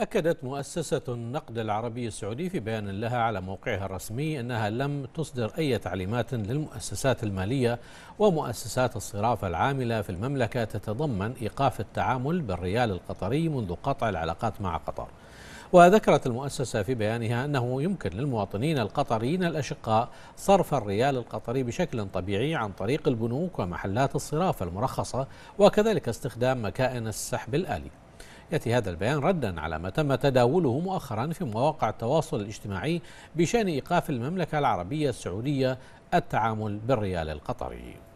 أكدت مؤسسة النقد العربي السعودي في بيان لها على موقعها الرسمي أنها لم تصدر أي تعليمات للمؤسسات المالية ومؤسسات الصرافة العاملة في المملكة تتضمن إيقاف التعامل بالريال القطري منذ قطع العلاقات مع قطر وذكرت المؤسسة في بيانها أنه يمكن للمواطنين القطريين الأشقاء صرف الريال القطري بشكل طبيعي عن طريق البنوك ومحلات الصرافة المرخصة وكذلك استخدام مكائن السحب الآلي يأتي هذا البيان ردا على ما تم تداوله مؤخرا في مواقع التواصل الاجتماعي بشأن إيقاف المملكة العربية السعودية التعامل بالريال القطري